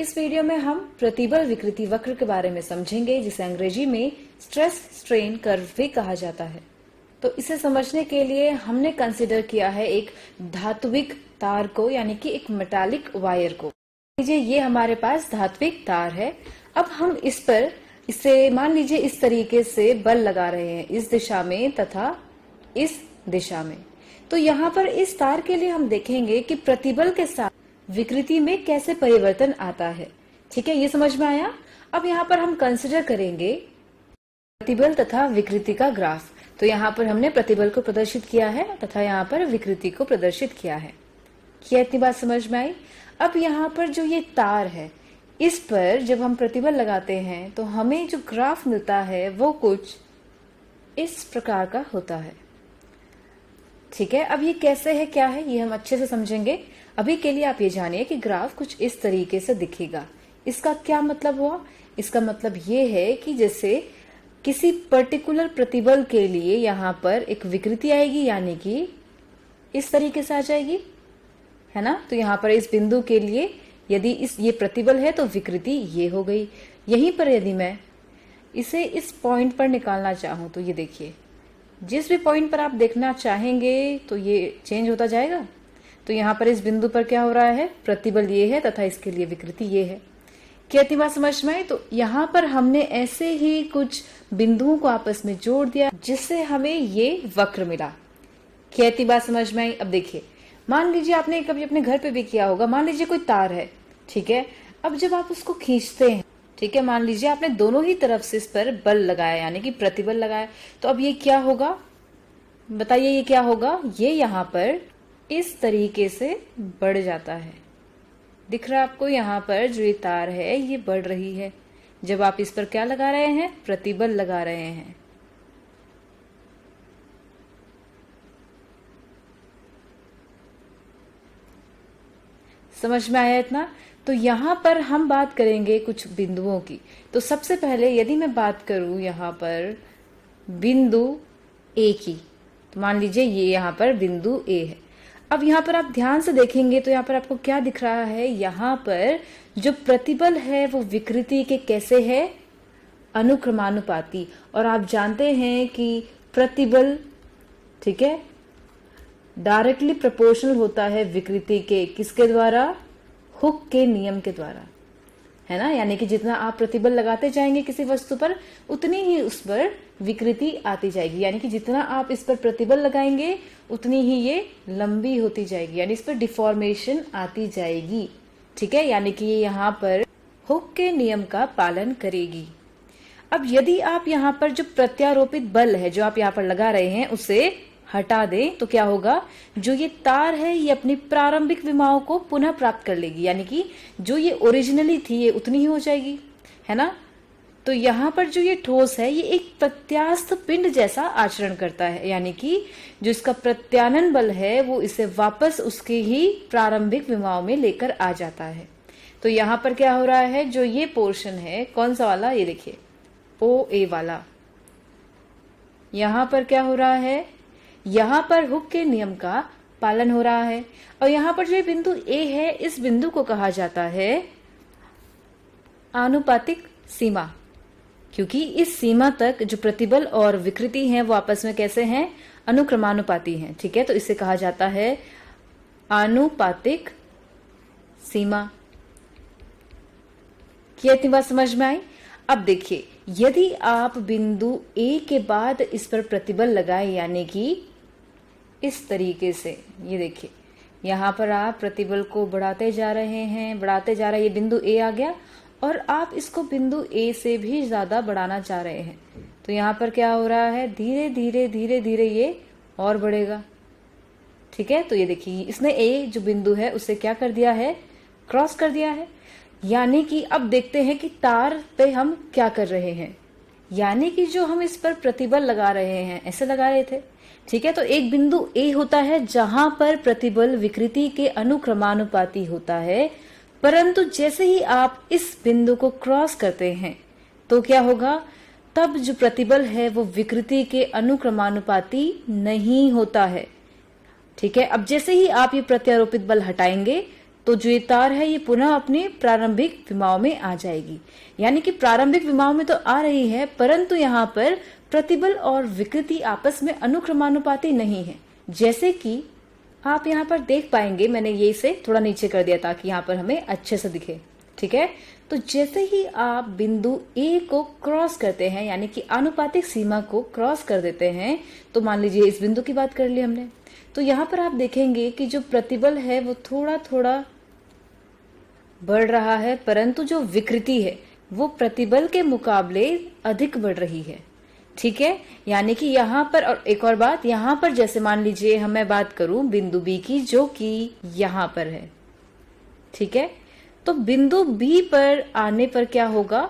इस वीडियो में हम प्रतिबल विकृति वक्र के बारे में समझेंगे जिसे अंग्रेजी में स्ट्रेस स्ट्रेन कर्व भी कहा जाता है तो इसे समझने के लिए हमने कंसिडर किया है एक धात्विक तार को यानी कि एक मेटालिक वायर को लीजिए ये हमारे पास धात्विक तार है अब हम इस पर इसे मान लीजिए इस तरीके से बल लगा रहे हैं इस दिशा में तथा इस दिशा में तो यहाँ पर इस तार के लिए हम देखेंगे कि प्रतिबल के साथ विकृति में कैसे परिवर्तन आता है ठीक है ये समझ में आया अब यहाँ पर हम कंसिडर करेंगे प्रतिबल तथा विकृति का ग्राफ तो यहाँ पर हमने प्रतिबल को प्रदर्शित किया है तथा यहाँ पर विकृति को प्रदर्शित किया है क्या इतनी बात समझ में आई अब यहाँ पर जो ये तार है इस पर जब हम प्रतिबल लगाते हैं तो हमें जो ग्राफ मिलता है वो कुछ इस प्रकार का होता है ठीक है अब ये कैसे है क्या है ये हम अच्छे से समझेंगे अभी के लिए आप ये जानिए कि ग्राफ कुछ इस तरीके से दिखेगा इसका क्या मतलब हुआ इसका मतलब ये है कि जैसे किसी पर्टिकुलर प्रतिबल के लिए यहां पर एक विकृति आएगी यानी कि इस तरीके से आ जाएगी है ना तो यहां पर इस बिंदु के लिए यदि इस ये प्रतिबल है तो विकृति ये हो गई यहीं पर यदि मैं इसे इस पॉइंट पर निकालना चाहूं तो ये देखिए जिस भी पॉइंट पर आप देखना चाहेंगे तो ये चेंज होता जाएगा तो यहाँ पर इस बिंदु पर क्या हो रहा है प्रतिबल ये है तथा इसके लिए विकृति ये है क्या बात समझ में आई तो यहाँ पर हमने ऐसे ही कुछ बिंदुओं को आपस में जोड़ दिया जिससे हमें ये वक्र मिला क्या बात समझ में आई अब देखिए मान लीजिए आपने कभी अपने घर पे भी किया होगा मान लीजिए कोई तार है ठीक है अब जब आप उसको खींचते ठीक है मान लीजिए आपने दोनों ही तरफ से इस पर बल लगाया यानी कि प्रतिबल लगाया तो अब ये क्या होगा बताइए ये क्या होगा ये यहां पर इस तरीके से बढ़ जाता है दिख रहा है आपको यहां पर जो ये तार है ये बढ़ रही है जब आप इस पर क्या लगा रहे हैं प्रतिबल लगा रहे हैं समझ में आया इतना तो यहाँ पर हम बात करेंगे कुछ बिंदुओं की तो सबसे पहले यदि मैं बात करूँ यहाँ पर बिंदु ए की तो मान लीजिए ये यहाँ पर बिंदु ए है अब यहाँ पर आप ध्यान से देखेंगे तो यहाँ पर आपको क्या दिख रहा है यहाँ पर जो प्रतिबल है वो विकृति के कैसे है अनुक्रमानुपाती और आप जानते हैं कि प्रतिबल ठीक है डायरेक्टली प्रपोर्शनल होता है विकृति के किसके द्वारा हुक के नियम के द्वारा है ना यानी कि जितना आप प्रतिबल लगाते जाएंगे किसी वस्तु पर उतनी ही उस पर विकृति आती जाएगी यानी कि जितना आप इस पर प्रतिबल लगाएंगे उतनी ही ये लंबी होती जाएगी यानी इस पर डिफॉर्मेशन आती जाएगी ठीक है यानी कि ये यहाँ पर हुक के नियम का पालन करेगी अब यदि आप यहाँ पर जो प्रत्यारोपित बल है जो आप यहाँ पर लगा रहे हैं उसे हटा दे तो क्या होगा जो ये तार है ये अपनी प्रारंभिक विमाओं को पुनः प्राप्त कर लेगी यानी कि जो ये ओरिजिनली थी ये उतनी ही हो जाएगी है ना तो यहाँ पर जो ये ठोस है ये एक प्रत्यास्थ पिंड जैसा आचरण करता है यानी कि जो इसका प्रत्यानन बल है वो इसे वापस उसके ही प्रारंभिक विमाओं में लेकर आ जाता है तो यहाँ पर क्या हो रहा है जो ये पोर्शन है कौन सा वाला ये देखिए ओ ए वाला यहाँ पर क्या हो रहा है यहाँ पर हुक के नियम का पालन हो रहा है और यहाँ पर जो बिंदु ए है इस बिंदु को कहा जाता है आनुपातिक सीमा क्योंकि इस सीमा तक जो प्रतिबल और विकृति हैं वो आपस में कैसे हैं अनुक्रमानुपाती हैं ठीक है तो इसे कहा जाता है आनुपातिक सीमा क्या इतनी बात समझ में आई अब देखिए यदि आप बिंदु ए के बाद इस पर प्रतिबल लगाए यानी कि इस तरीके से ये देखिए यहाँ पर आप प्रतिबल को बढ़ाते जा रहे हैं बढ़ाते जा रहे हैं ये बिंदु ए आ गया और आप इसको बिंदु ए से भी ज़्यादा बढ़ाना चाह रहे हैं तो यहाँ पर क्या हो रहा है धीरे धीरे धीरे धीरे ये और बढ़ेगा ठीक है तो ये देखिए इसने ए जो बिंदु है उसे क्या कर दिया है क्रॉस कर दिया है यानी कि अब देखते हैं कि तार पे हम क्या कर रहे हैं यानी कि जो हम इस पर प्रतिबल लगा रहे हैं ऐसे लगा रहे थे ठीक है तो एक बिंदु ए होता है जहां पर प्रतिबल विकृति के अनुक्रमानुपाती होता है परंतु जैसे ही आप इस बिंदु को क्रॉस करते हैं तो क्या होगा तब जो प्रतिबल है वो विकृति के अनुक्रमानुपाती नहीं होता है ठीक है अब जैसे ही आप ये प्रत्यारोपित बल हटाएंगे तो जो ये तार है ये पुनः अपने प्रारंभिक विमाओं में आ जाएगी यानी कि प्रारंभिक विमाओं में तो आ रही है परंतु यहाँ पर प्रतिबल और विकृति आपस में अनुक्रमानुपाती नहीं है जैसे कि आप यहाँ पर देख पाएंगे मैंने ये इसे थोड़ा नीचे कर दिया ताकि यहाँ पर हमें अच्छे से दिखे ठीक है तो जैसे ही आप बिंदु ए को क्रॉस करते हैं यानी कि आनुपातिक सीमा को क्रॉस कर देते हैं तो मान लीजिए इस बिंदु की बात कर ली हमने तो यहां पर आप देखेंगे कि जो प्रतिबल है वो थोड़ा थोड़ा बढ़ रहा है परंतु जो विकृति है वो प्रतिबल के मुकाबले अधिक बढ़ रही है ठीक है यानी कि यहां पर और एक और बात यहां पर जैसे मान लीजिए हम मैं बात करूं बिंदु बी की जो कि यहां पर है ठीक है तो बिंदु बी पर आने पर क्या होगा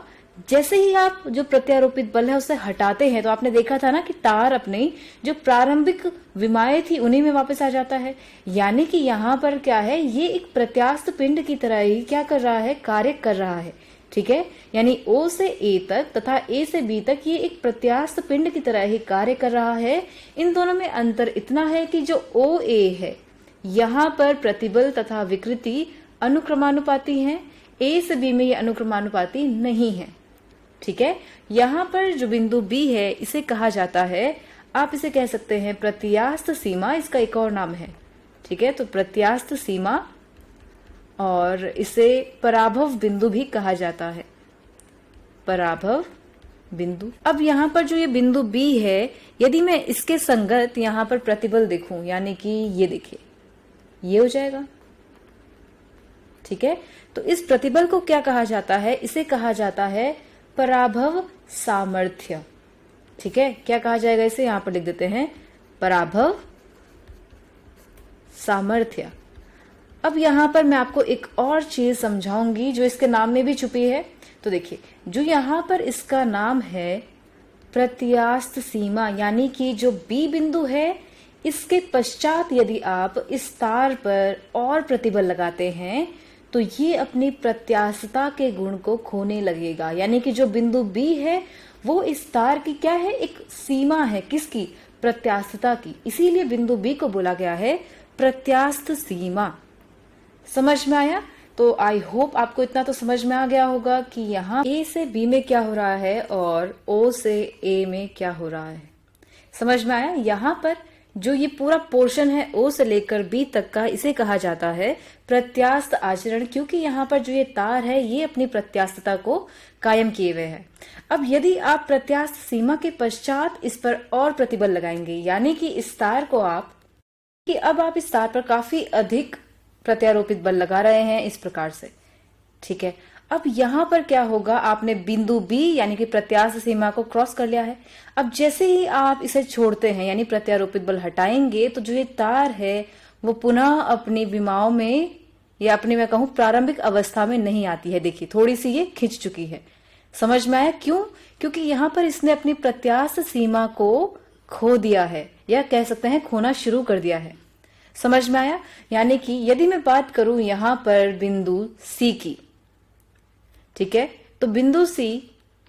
जैसे ही आप जो प्रत्यारोपित बल है उसे हटाते हैं तो आपने देखा था ना कि तार अपने जो प्रारंभिक विमाएं थी उन्हीं में वापस आ जाता है यानी कि यहाँ पर क्या है ये एक प्रत्यास्त पिंड की तरह ही क्या कर रहा है कार्य कर रहा है ठीक है यानी ओ से ए तक तथा ए से बी तक ये एक प्रत्यास्त पिंड की तरह ही कार्य कर रहा है इन दोनों में अंतर इतना है कि जो ओ ए है यहाँ पर प्रतिबल तथा विकृति अनुक्रमानुपाती हैं ए से बी में ये अनुक्रमानुपाती नहीं है ठीक है यहां पर जो बिंदु बी है इसे कहा जाता है आप इसे कह सकते हैं प्रत्यास्त सीमा इसका एक और नाम है ठीक है तो प्रत्यास्त सीमा और इसे पराभव बिंदु भी कहा जाता है पराभव बिंदु अब यहां पर जो ये बिंदु बी है यदि मैं इसके संगत यहां पर प्रतिबल देखूं यानी कि ये देखिए ये हो जाएगा ठीक है तो इस प्रतिबल को क्या कहा जाता है इसे कहा जाता है पराभव सामर्थ्य ठीक है क्या कहा जाएगा इसे यहां पर लिख देते हैं पराभव सामर्थ्य अब यहां पर मैं आपको एक और चीज समझाऊंगी जो इसके नाम में भी छुपी है तो देखिए जो यहां पर इसका नाम है प्रत्यास्त सीमा यानी कि जो बी बिंदु है इसके पश्चात यदि आप इस तार पर और प्रतिबल लगाते हैं तो ये अपनी प्रत्याशिता के गुण को खोने लगेगा यानी कि जो बिंदु बी है वो इस तार की क्या है एक सीमा है किसकी प्रत्याशिता की इसीलिए बिंदु बी को बोला गया है प्रत्यास्थ सीमा समझ में आया तो आई होप आपको इतना तो समझ में आ गया होगा कि यहाँ ए से बी में क्या हो रहा है और ओ से ए में क्या हो रहा है समझ में आया यहाँ पर जो ये पूरा पोर्शन है ओ से लेकर बी तक का इसे कहा जाता है प्रत्यास्त आचरण क्योंकि यहाँ पर जो ये तार है ये अपनी प्रत्यास्थता को कायम किए हुए है अब यदि आप प्रत्यास्थ सीमा के पश्चात इस पर और प्रतिबल लगाएंगे यानी कि इस तार को आप कि अब आप इस तार पर काफी अधिक प्रत्यारोपित बल लगा रहे हैं इस प्रकार से ठीक है अब यहां पर क्या होगा आपने बिंदु बी यानी कि प्रत्याश सीमा को क्रॉस कर लिया है अब जैसे ही आप इसे छोड़ते हैं यानी प्रत्यारोपित बल हटाएंगे तो जो ये तार है वो पुनः अपनी बीमाओं में या अपनी मैं कहूं प्रारंभिक अवस्था में नहीं आती है देखिए थोड़ी सी ये खिंच चुकी है समझ में आया क्यों क्योंकि यहां पर इसने अपनी प्रत्याश सीमा को खो दिया है या कह सकते हैं खोना शुरू कर दिया है समझ में आया यानी कि यदि मैं बात करूं यहां पर बिंदु सी की ठीक है तो बिंदु सी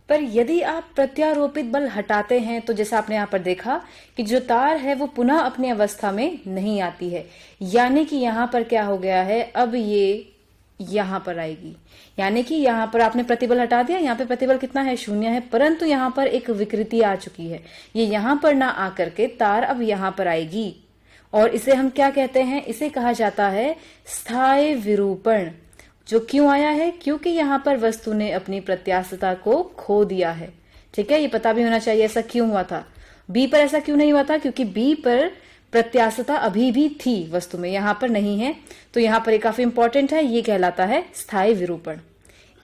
पर यदि आप प्रत्यारोपित बल हटाते हैं तो जैसा आपने यहां पर देखा कि जो तार है वो पुनः अपनी अवस्था में नहीं आती है यानी कि यहां पर क्या हो गया है अब ये यहां पर आएगी यानी कि यहां पर आपने प्रतिबल हटा दिया यहां पे प्रतिबल कितना है शून्य है परंतु यहां पर एक विकृति आ चुकी है ये यहां पर ना आकर के तार अब यहां पर आएगी और इसे हम क्या कहते हैं इसे कहा जाता है स्थायी विरूपण जो क्यों आया है क्योंकि यहाँ पर वस्तु ने अपनी प्रत्याशता को खो दिया है ठीक है ये पता भी होना चाहिए ऐसा क्यों हुआ था बी पर ऐसा क्यों नहीं हुआ था क्योंकि बी पर प्रत्याशता अभी भी थी वस्तु में यहां पर नहीं है तो यहां पर ये काफी इंपॉर्टेंट है ये कहलाता है स्थायी विरूपण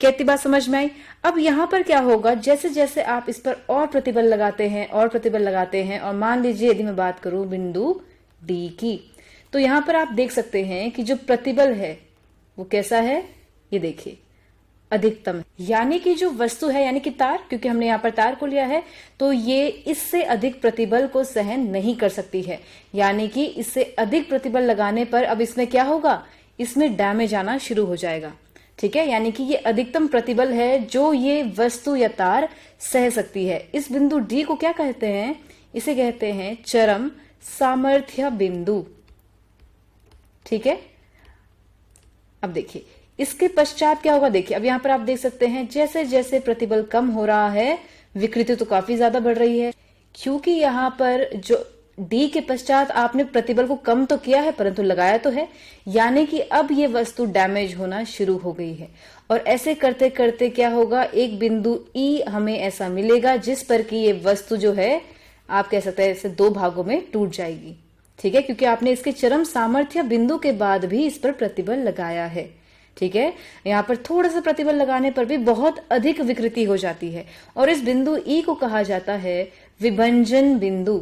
कहती बात समझ में आई अब यहां पर क्या होगा जैसे जैसे आप इस पर और प्रतिबल लगाते हैं और प्रतिबल लगाते हैं और मान लीजिए यदि मैं बात करूं बिंदु डी की तो यहां पर आप देख सकते हैं कि जो प्रतिबल है वो कैसा है ये देखिए अधिकतम यानी कि जो वस्तु है यानी कि तार क्योंकि हमने यहां पर तार को लिया है तो ये इससे अधिक प्रतिबल को सहन नहीं कर सकती है यानी कि इससे अधिक प्रतिबल लगाने पर अब इसमें क्या होगा इसमें डैमेज आना शुरू हो जाएगा ठीक है यानी कि ये अधिकतम प्रतिबल है जो ये वस्तु या तार सह सकती है इस बिंदु डी को क्या कहते हैं इसे कहते हैं चरम सामर्थ्य बिंदु ठीक है अब देखिए इसके पश्चात क्या होगा देखिए अब यहाँ पर आप देख सकते हैं जैसे जैसे प्रतिबल कम हो रहा है विकृति तो काफी ज्यादा बढ़ रही है क्योंकि यहाँ पर जो डी के पश्चात आपने प्रतिबल को कम तो किया है परंतु लगाया तो है यानी कि अब ये वस्तु डैमेज होना शुरू हो गई है और ऐसे करते करते क्या होगा एक बिंदु ई e हमें ऐसा मिलेगा जिस पर कि ये वस्तु जो है आप कह सकते हैं इसे दो भागों में टूट जाएगी ठीक है क्योंकि आपने इसके चरम सामर्थ्य बिंदु के बाद भी इस पर प्रतिबल लगाया है ठीक है यहाँ पर थोड़ा सा प्रतिबल लगाने पर भी बहुत अधिक विकृति हो जाती है और इस बिंदु ई e को कहा जाता है विभंजन बिंदु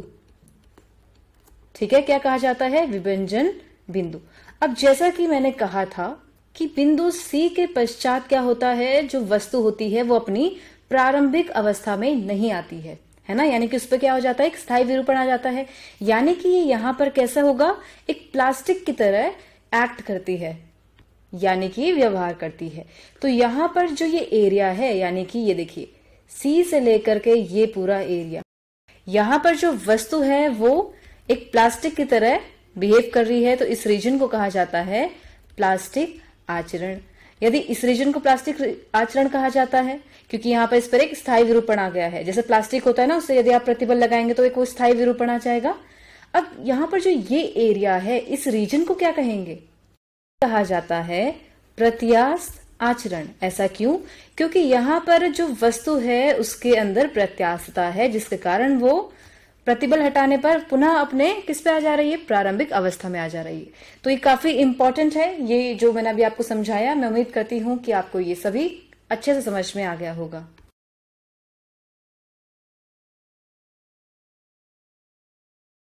ठीक है क्या कहा जाता है विभंजन बिंदु अब जैसा कि मैंने कहा था कि बिंदु सी के पश्चात क्या होता है जो वस्तु होती है वो अपनी प्रारंभिक अवस्था में नहीं आती है है ना यानी कि उस पर क्या हो जाता है एक स्थायी विरूपण आ जाता है यानी कि ये यहां पर कैसा होगा एक प्लास्टिक की तरह एक्ट करती है यानी कि व्यवहार करती है तो यहां पर जो ये एरिया है यानी कि ये देखिए सी से लेकर के ये पूरा एरिया यहाँ पर जो वस्तु है वो एक प्लास्टिक की तरह बिहेव कर रही है तो इस रीजन को कहा जाता है प्लास्टिक आचरण यदि इस रीजन को प्लास्टिक आचरण कहा जाता है क्योंकि यहाँ पर इस पर एक स्थायी विरूपण आ गया है जैसे प्लास्टिक होता है ना उससे यदि आप प्रतिबल लगाएंगे तो एक वो स्थायी विरूपण आ जाएगा अब यहाँ पर जो ये एरिया है इस रीजन को क्या कहेंगे कहा जाता है प्रत्यास आचरण ऐसा क्यों क्योंकि यहां पर जो वस्तु है उसके अंदर प्रत्याशता है जिसके कारण वो प्रतिबल हटाने पर पुनः अपने किस पे आ जा रही है प्रारंभिक अवस्था में आ जा रही है तो ये काफी इंपॉर्टेंट है ये जो मैंने अभी आपको समझाया मैं उम्मीद करती हूँ कि आपको ये सभी अच्छे से समझ में आ गया होगा